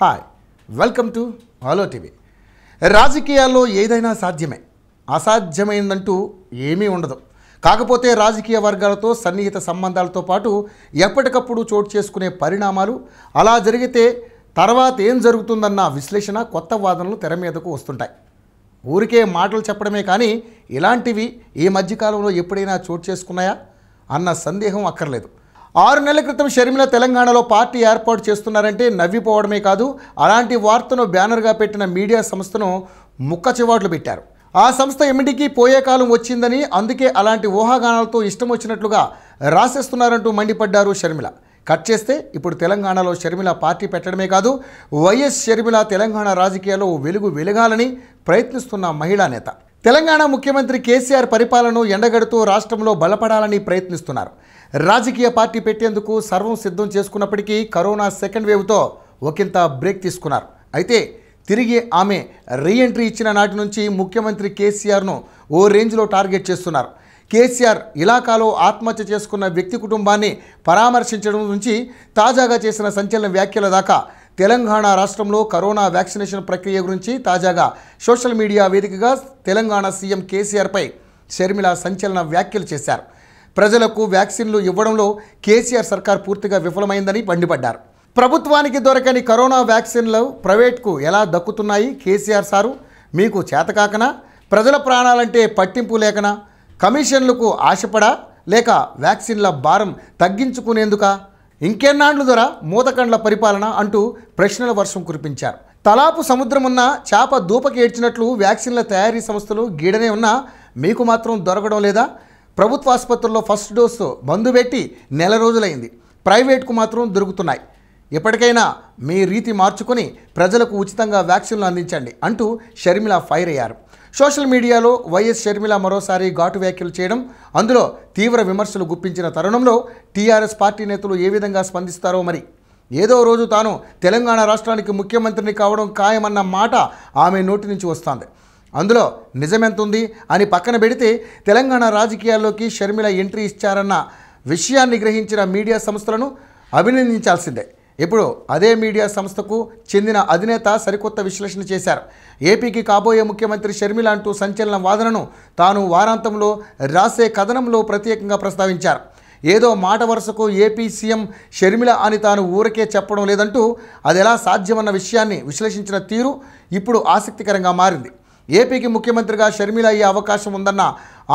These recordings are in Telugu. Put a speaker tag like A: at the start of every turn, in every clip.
A: Hi welcome to hello TV రాజకీయాల్లో ఏదైనా సాధ్యమే అసాధ్యమైందంటూ ఏమీ ఉండదు కాకపోతే రాజకీయ వర్గాలతో సన్నిహిత సంబంధాలతో పాటు ఎప్పటికప్పుడు చోటు చేసుకునే పరిణామాలు అలా జరిగితే తర్వాత ఏం జరుగుతుందన్న విశ్లేషణ కొత్త వాదనలు తెర మీదకు వస్తుంటాయి ఊరికే మాటలు చెప్పడమే కానీ ఇలాంటివి ఈ మధ్యకాలంలో ఎప్పుడైనా చోటు చేసుకున్నాయా అన్న సందేహం అక్కర్లేదు ఆరు నెలల క్రితం షర్మిల తెలంగాణలో పార్టీ ఏర్పాటు చేస్తున్నారంటే నవ్విపోవడమే కాదు అలాంటి వార్తను బ్యానర్గా పెట్టిన మీడియా సంస్థను ముక్క చివాట్లు పెట్టారు ఆ సంస్థ ఎమిటికి పోయే కాలం వచ్చిందని అందుకే అలాంటి ఊహాగానాలతో ఇష్టం వచ్చినట్లుగా రాసేస్తున్నారంటూ మండిపడ్డారు షర్మిల కట్ చేస్తే ఇప్పుడు తెలంగాణలో షర్మిల పార్టీ పెట్టడమే కాదు వైఎస్ షర్మిల తెలంగాణ రాజకీయాల్లో వెలుగు వెలగాలని ప్రయత్నిస్తున్న మహిళా నేత తెలంగాణ ముఖ్యమంత్రి కేసీఆర్ పరిపాలనను ఎండగడుతూ రాష్ట్రంలో బలపడాలని ప్రయత్నిస్తున్నారు రాజకీయ పార్టీ పెట్టేందుకు సర్వం సిద్ధం చేసుకున్నప్పటికీ కరోనా సెకండ్ వేవ్తో ఒకంత బ్రేక్ తీసుకున్నారు అయితే తిరిగి ఆమె రీఎంట్రీ ఇచ్చిన నాటి నుంచి ముఖ్యమంత్రి కేసీఆర్ను ఓ రేంజ్లో టార్గెట్ చేస్తున్నారు కేసీఆర్ ఇలాకాలో ఆత్మహత్య చేసుకున్న వ్యక్తి కుటుంబాన్ని పరామర్శించడం నుంచి తాజాగా చేసిన సంచలన వ్యాఖ్యల దాకా తెలంగాణ రాష్ట్రంలో కరోనా వ్యాక్సినేషన్ ప్రక్రియ గురించి తాజాగా సోషల్ మీడియా వేదికగా తెలంగాణ సీఎం కేసీఆర్పై షర్మిల సంచలన వ్యాఖ్యలు చేశారు ప్రజలకు వ్యాక్సిన్లు ఇవ్వడంలో కేసీఆర్ సర్కార్ పూర్తిగా విఫలమైందని మండిపడ్డారు ప్రభుత్వానికి దొరకని కరోనా వ్యాక్సిన్లు ప్రైవేట్కు ఎలా దక్కుతున్నాయి కేసీఆర్ సారు మీకు చేతకాకనా ప్రజల ప్రాణాలంటే పట్టింపు లేకనా కమిషన్లకు ఆశపడా లేక వ్యాక్సిన్ల భారం తగ్గించుకునేందుకా ఇంకెన్నాండ్లు దొర మూతకండ్ల పరిపాలన అంటూ ప్రశ్నల వర్షం కురిపించారు తలాపు సముద్రమున్న చేప దూపకి ఏడ్చినట్లు వ్యాక్సిన్ల తయారీ సంస్థలు గీడనే ఉన్నా మీకు మాత్రం దొరకడం లేదా ప్రభుత్వ ఆసుపత్రుల్లో ఫస్ట్ డోసు మందు పెట్టి నెల రోజులైంది ప్రైవేట్కు మాత్రం దొరుకుతున్నాయి ఎప్పటికైనా మీ రీతి మార్చుకొని ప్రజలకు ఉచితంగా వ్యాక్సిన్లు అందించండి అంటూ షర్మిల ఫైర్ అయ్యారు సోషల్ మీడియాలో వైఎస్ షర్మిల మరోసారి ఘాటు వ్యాఖ్యలు చేయడం అందులో తీవ్ర విమర్శలు గుప్పించిన తరుణంలో టీఆర్ఎస్ పార్టీ నేతలు ఏ విధంగా స్పందిస్తారో మరి ఏదో రోజు తాను తెలంగాణ రాష్ట్రానికి ముఖ్యమంత్రిని కావడం ఖాయమన్న మాట ఆమె నోటి నుంచి వస్తుంది అందులో నిజమెంతుంది అని పక్కన పెడితే తెలంగాణ రాజకీయాల్లోకి షర్మిల ఎంట్రీ ఇచ్చారన్న విషయాన్ని గ్రహించిన మీడియా సంస్థలను అభినందించాల్సిందే ఇప్పుడు అదే మీడియా సంస్థకు చెందిన అధినేత సరికొత్త విశ్లేషణ చేశారు ఏపీకి కాబోయే ముఖ్యమంత్రి షర్మిల అంటూ సంచలన వాదనను తాను వారాంతంలో రాసే కథనంలో ప్రత్యేకంగా ప్రస్తావించారు ఏదో మాట వరుసకు ఏపీ సీఎం షర్మిల అని తాను ఊరికే చెప్పడం లేదంటూ అది ఎలా సాధ్యమన్న విషయాన్ని విశ్లేషించిన తీరు ఇప్పుడు ఆసక్తికరంగా మారింది ఏపీకి ముఖ్యమంత్రిగా షర్మిల అయ్యే అవకాశం ఉందన్న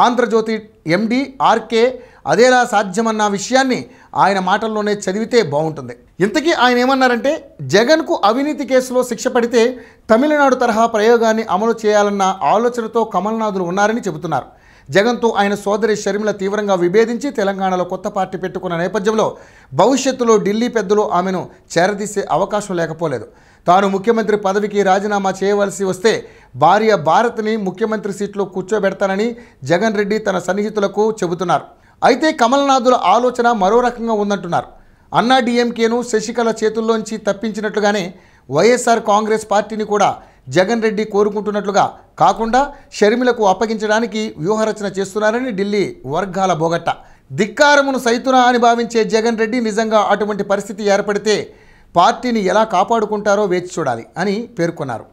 A: ఆంధ్రజ్యోతి ఎండి ఆర్కే అదేలా సాధ్యమన్న విషయాన్ని ఆయన మాటల్లోనే చదివితే బాగుంటుంది ఇంతకీ ఆయన ఏమన్నారంటే జగన్కు అవినీతి కేసులో శిక్ష పడితే తమిళనాడు తరహా ప్రయోగాన్ని అమలు చేయాలన్న ఆలోచనతో కమల్నాథులు ఉన్నారని చెబుతున్నారు జగన్తో ఆయన సోదరి షర్మిల తీవ్రంగా విభేదించి తెలంగాణలో కొత్త పార్టీ పెట్టుకున్న నేపథ్యంలో భవిష్యత్తులో ఢిల్లీ పెద్దలు ఆమెను చేరదీసే అవకాశం లేకపోలేదు తాను ముఖ్యమంత్రి పదవికి రాజీనామా చేయవలసి వస్తే భార్య భారత్ని ముఖ్యమంత్రి సీట్లో కూర్చోబెడతానని జగన్ రెడ్డి తన సన్నిహితులకు చెబుతున్నారు అయితే కమల్నాథుల ఆలోచన మరో రకంగా ఉందంటున్నారు అన్నా డిఎంకేను శశికళ చేతుల్లోంచి తప్పించినట్లుగానే వైఎస్ఆర్ కాంగ్రెస్ పార్టీని కూడా జగన్ రెడ్డి కోరుకుంటున్నట్లుగా కాకుండా షర్మిలకు అప్పగించడానికి వ్యూహరచన చేస్తున్నారని ఢిల్లీ వర్గాల బోగట్ట ధిక్కారమును సైతున అని భావించే జగన్ రెడ్డి నిజంగా అటువంటి పరిస్థితి ఏర్పడితే పార్టీని ఎలా కాపాడుకుంటారో వేచి చూడాలి అని పేర్కొన్నారు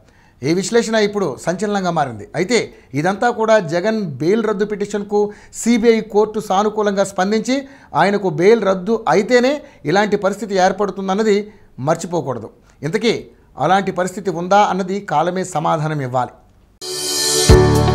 A: ఈ విశ్లేషణ ఇప్పుడు సంచలనంగా మారింది అయితే ఇదంతా కూడా జగన్ బెయిల్ రద్దు పిటిషన్కు సిబిఐ కోర్టు సానుకూలంగా స్పందించి ఆయనకు బెయిల్ రద్దు అయితేనే ఇలాంటి పరిస్థితి ఏర్పడుతుందన్నది మర్చిపోకూడదు ఇంతకీ అలాంటి పరిస్థితి ఉందా అన్నది కాలమే సమాధానం ఇవ్వాలి you.